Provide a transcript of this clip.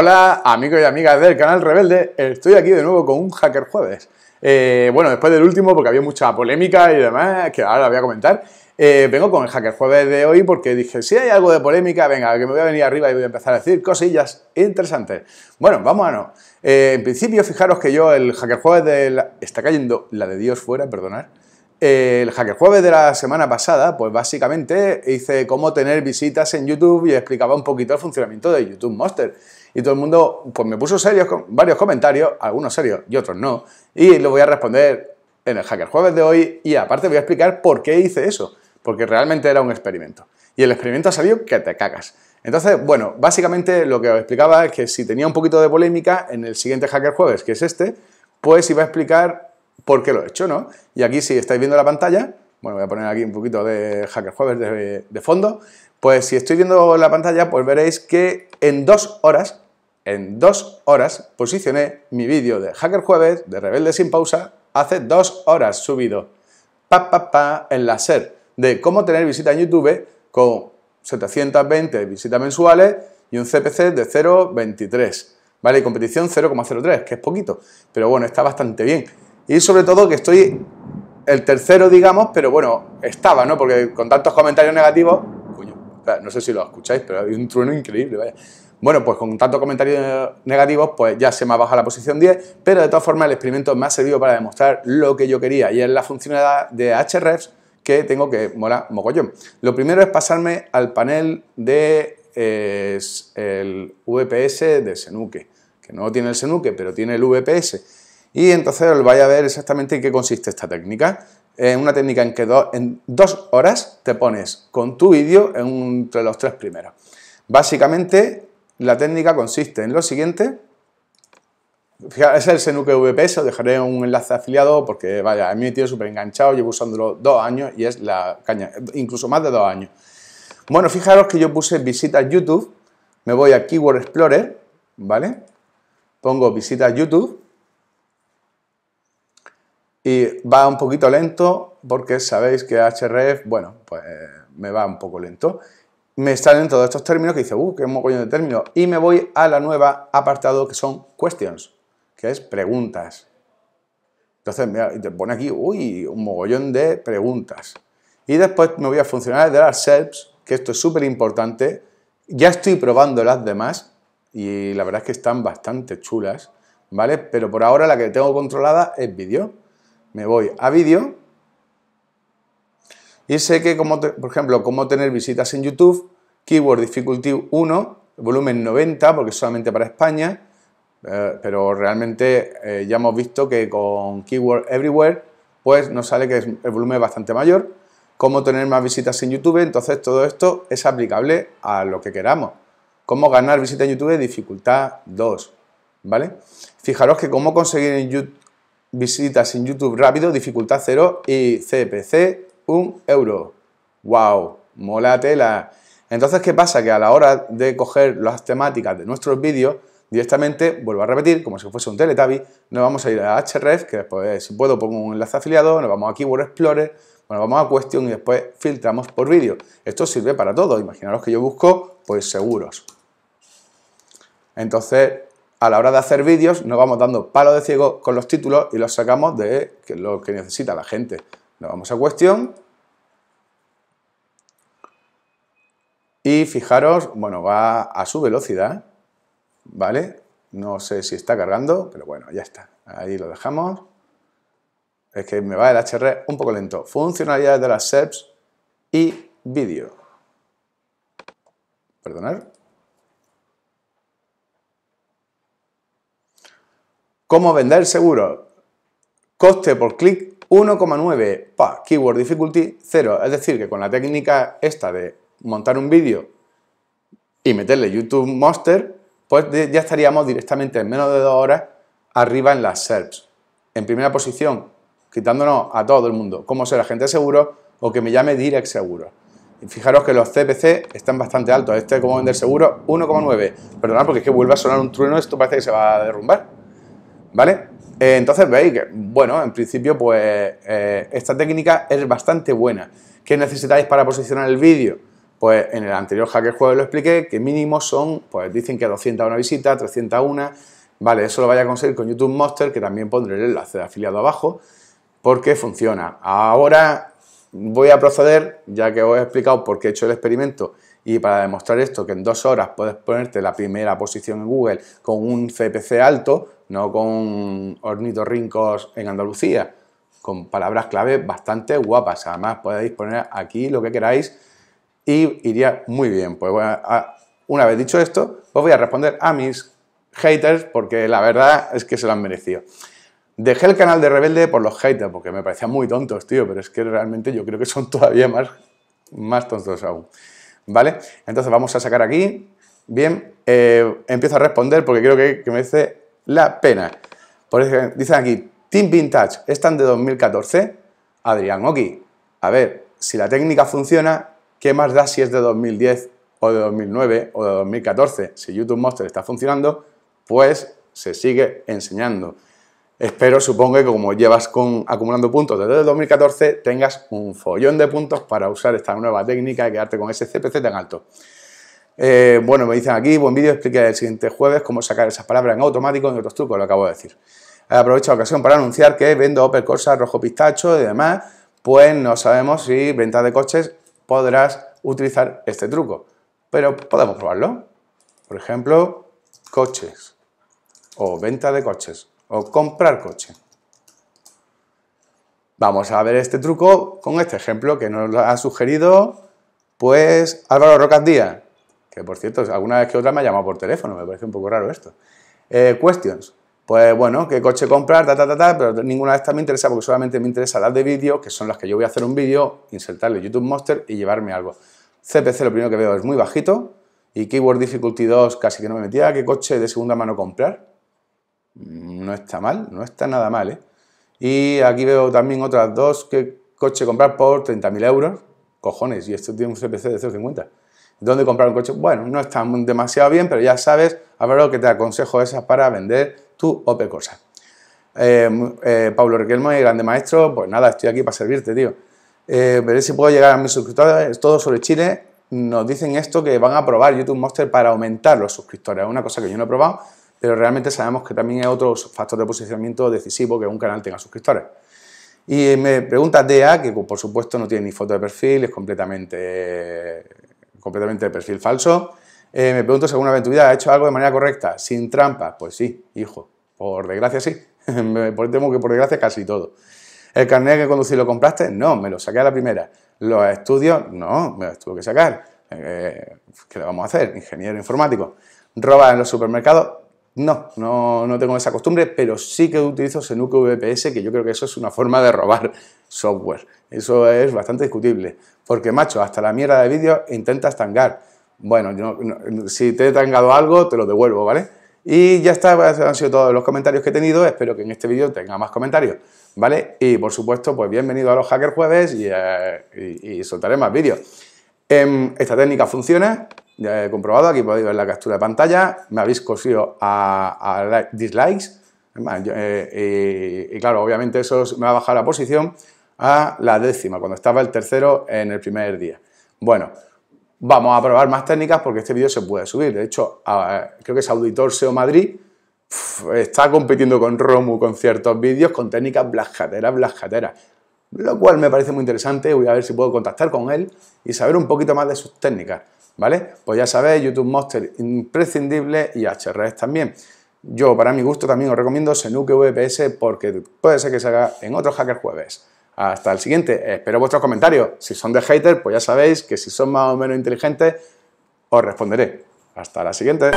Hola amigos y amigas del canal Rebelde, estoy aquí de nuevo con un Hacker Jueves. Eh, bueno, después del último, porque había mucha polémica y demás, que ahora la voy a comentar, eh, vengo con el Hacker Jueves de hoy porque dije, si hay algo de polémica, venga, que me voy a venir arriba y voy a empezar a decir cosillas interesantes. Bueno, vamos eh, en principio, fijaros que yo el Hacker Jueves de la... Está cayendo la de Dios fuera, perdonad. El Hacker Jueves de la semana pasada, pues básicamente hice cómo tener visitas en YouTube y explicaba un poquito el funcionamiento de YouTube Monster. Y todo el mundo, pues me puso serios, varios comentarios, algunos serios y otros no. Y lo voy a responder en el Hacker Jueves de hoy y aparte voy a explicar por qué hice eso. Porque realmente era un experimento. Y el experimento ha salido que te cagas. Entonces, bueno, básicamente lo que os explicaba es que si tenía un poquito de polémica, en el siguiente Hacker Jueves, que es este, pues iba a explicar porque lo he hecho, ¿no? Y aquí si estáis viendo la pantalla, bueno, voy a poner aquí un poquito de Hacker Jueves de, fondo, pues si estoy viendo la pantalla, pues veréis que en dos horas, en dos horas, posicioné mi vídeo de Hacker Jueves, de Rebelde sin pausa, hace dos horas subido, pa, en la SER, de cómo tener visita en YouTube con 720 visitas mensuales y un CPC de 0,23, ¿vale? Y competición 0,03, que es poquito, pero bueno, está bastante bien. Y sobre todo que estoy el tercero, digamos, pero bueno, estaba, ¿no? Porque con tantos comentarios negativos, no sé si lo escucháis, pero hay un trueno increíble, vaya. Bueno, pues con tantos comentarios negativos, pues ya se me ha bajado la posición 10, pero de todas formas el experimento me ha servido para demostrar lo que yo quería y es la funcionalidad de hrefs que tengo que mola mogollón. Lo primero es pasarme al panel de eh, el VPS de Senuke, que no tiene el Senuke, pero tiene el VPS y entonces os vais a ver exactamente en qué consiste esta técnica. Es una técnica en que en dos horas te pones con tu vídeo entre los tres primeros. Básicamente la técnica consiste en lo siguiente. es el Senuke VPS, os dejaré un enlace afiliado porque vaya, a mí me tío súper enganchado, llevo usándolo dos años y es la caña, incluso más de dos años. Bueno, fijaros que yo puse visita YouTube, me voy a Keyword Explorer, ¿vale? Pongo visita YouTube y va un poquito lento porque sabéis que href, bueno, pues me va un poco lento. Me salen todos estos términos que dice, uh, qué mogollón de términos. Y me voy a la nueva apartado que son questions, que es preguntas. Entonces me te pone aquí, uy, un mogollón de preguntas. Y después me voy a funcionar de las selves que esto es súper importante. Ya estoy probando las demás y la verdad es que están bastante chulas, ¿vale? Pero por ahora la que tengo controlada es vídeo me voy a vídeo y sé que, como por ejemplo, cómo tener visitas en YouTube, keyword difficulty 1, volumen 90, porque es solamente para España, eh, pero realmente eh, ya hemos visto que con keyword everywhere, pues nos sale que el volumen es bastante mayor. Cómo tener más visitas en YouTube, entonces todo esto es aplicable a lo que queramos. Cómo ganar visitas en YouTube, dificultad 2, ¿vale? Fijaros que cómo conseguir en YouTube, visitas en YouTube rápido, dificultad cero y CPC un euro. ¡Wow! Mola tela. Entonces, ¿qué pasa? Que a la hora de coger las temáticas de nuestros vídeos, directamente, vuelvo a repetir, como si fuese un Teletubby, nos vamos a ir a href, que después, si puedo, pongo un enlace afiliado, nos vamos a Keyword Explorer, bueno, vamos a cuestión y después filtramos por vídeo. Esto sirve para todo. Imaginaros que yo busco, pues, seguros. Entonces, a la hora de hacer vídeos nos vamos dando palo de ciego con los títulos y los sacamos de lo que necesita la gente. Nos vamos a cuestión. Y fijaros, bueno, va a su velocidad, ¿vale? No sé si está cargando, pero bueno, ya está. Ahí lo dejamos. Es que me va el HR un poco lento. Funcionalidades de las SEPs e y vídeo. Perdonad. ¿Cómo vender seguro? Coste por clic 1,9, keyword difficulty 0. Es decir, que con la técnica esta de montar un vídeo y meterle YouTube Monster, pues ya estaríamos directamente en menos de dos horas arriba en las SERPs. En primera posición, quitándonos a todo el mundo, ¿cómo ser agente seguro o que me llame Direct Seguro. fijaros que los CPC están bastante altos. Este, ¿cómo vender seguro, 1,9. Perdonad porque es que vuelve a sonar un trueno, esto parece que se va a derrumbar. ¿vale? Eh, entonces veis que, bueno, en principio pues eh, esta técnica es bastante buena. ¿Qué necesitáis para posicionar el vídeo? Pues en el anterior Hacker Juego lo expliqué que mínimo son, pues dicen que 201 visitas, 301, vale, eso lo vaya a conseguir con YouTube Monster, que también pondré el enlace de afiliado abajo, porque funciona. Ahora voy a proceder, ya que os he explicado por qué he hecho el experimento y para demostrar esto, que en dos horas puedes ponerte la primera posición en Google con un CPC alto, no con ornitorrincos en Andalucía, con palabras clave bastante guapas. Además, podéis poner aquí lo que queráis y iría muy bien. Pues una vez dicho esto, os voy a responder a mis haters porque la verdad es que se lo han merecido. Dejé el canal de Rebelde por los haters porque me parecían muy tontos, tío, pero es que realmente yo creo que son todavía más, más tontos aún. ¿Vale? Entonces vamos a sacar aquí. Bien, eh, empiezo a responder porque creo que, me dice la pena. Por eso dicen aquí, Team Vintage, están de 2014, Adrián Oki. A ver, si la técnica funciona, ¿qué más da si es de 2010 o de 2009 o de 2014? Si YouTube Monster está funcionando, pues se sigue enseñando. Espero, supongo que como llevas acumulando puntos desde 2014, tengas un follón de puntos para usar esta nueva técnica y quedarte con ese CPC tan alto. Eh, bueno, me dicen aquí, buen vídeo, expliqué el siguiente jueves cómo sacar esas palabras en automático y otros trucos, lo acabo de decir. Aprovecho la ocasión para anunciar que vendo Opel Corsa, rojo pistacho y demás, pues no sabemos si venta de coches podrás utilizar este truco, pero podemos probarlo. Por ejemplo, coches, o venta de coches, o comprar coche. Vamos a ver este truco con este ejemplo que nos lo ha sugerido pues Álvaro Rocas Díaz por cierto, alguna vez que otra me ha llamado por teléfono, me parece un poco raro esto. Eh, questions. Pues bueno, qué coche comprar, ta, ta, ta, ta, pero ninguna de estas me interesa porque solamente me interesa las de vídeo, que son las que yo voy a hacer un vídeo, insertarle YouTube Monster y llevarme algo. CPC lo primero que veo es muy bajito y Keyword Difficulty 2 casi que no me metía. ¿Qué coche de segunda mano comprar? Mm, no está mal, no está nada mal, ¿eh? Y aquí veo también otras dos, ¿qué coche comprar por 30.000 euros? Cojones, y esto tiene un CPC de 0,50. ¿Dónde comprar un coche? Bueno, no está demasiado bien, pero ya sabes, a ver lo que te aconsejo esas para vender tu OP cosa. Eh, eh, Pablo eh, el grande maestro, pues nada, estoy aquí para servirte, tío. Eh, veré si puedo llegar a mis suscriptores, todo sobre Chile. Nos dicen esto que van a probar YouTube Monster para aumentar los suscriptores. Es una cosa que yo no he probado, pero realmente sabemos que también es otro factor de posicionamiento decisivo que un canal tenga suscriptores. Y me pregunta Dea, que por supuesto no tiene ni foto de perfil, es completamente completamente de perfil falso. Eh, me pregunto si alguna vez tu vida ha hecho algo de manera correcta, sin trampa. Pues sí, hijo, por desgracia sí. me temo que por desgracia casi todo. ¿El carnet que conducí lo compraste? No, me lo saqué a la primera. ¿Los estudios? No, me los tuve que sacar. Eh, ¿Qué le vamos a hacer? Ingeniero informático. ¿Roba en los supermercados? No, no, tengo esa costumbre, pero sí que utilizo Senuke VPS, que yo creo que eso es una forma de robar software. Eso es bastante discutible, porque macho, hasta la mierda de vídeo intentas tangar. Bueno, si te he tangado algo, te lo devuelvo, ¿vale? Y ya está, pues, han sido todos los comentarios que he tenido. Espero que en este vídeo tenga más comentarios, ¿vale? Y por supuesto, pues bienvenido a los Hacker Jueves eh, y, soltaré más vídeos. Em, esta técnica funciona, ya he comprobado, aquí podéis ver la captura de pantalla, me habéis cosido a, dislikes, eh, y, claro, obviamente eso me va a bajar la posición a la décima, cuando estaba el tercero en el primer día. Bueno, vamos a probar más técnicas porque este vídeo se puede subir. De hecho, creo que es Auditor SEO Madrid, está compitiendo con Romu con ciertos vídeos con técnicas blajateras, blajateras lo cual me parece muy interesante. Voy a ver si puedo contactar con él y saber un poquito más de sus técnicas, ¿vale? Pues ya sabéis, YouTube Monster imprescindible y HRS también. Yo, para mi gusto, también os recomiendo Senuke VPS porque puede ser que se haga en otros Hacker Jueves. Hasta el siguiente, espero vuestros comentarios. Si son de hater, pues ya sabéis que si son más o menos inteligentes, os responderé. Hasta la siguiente.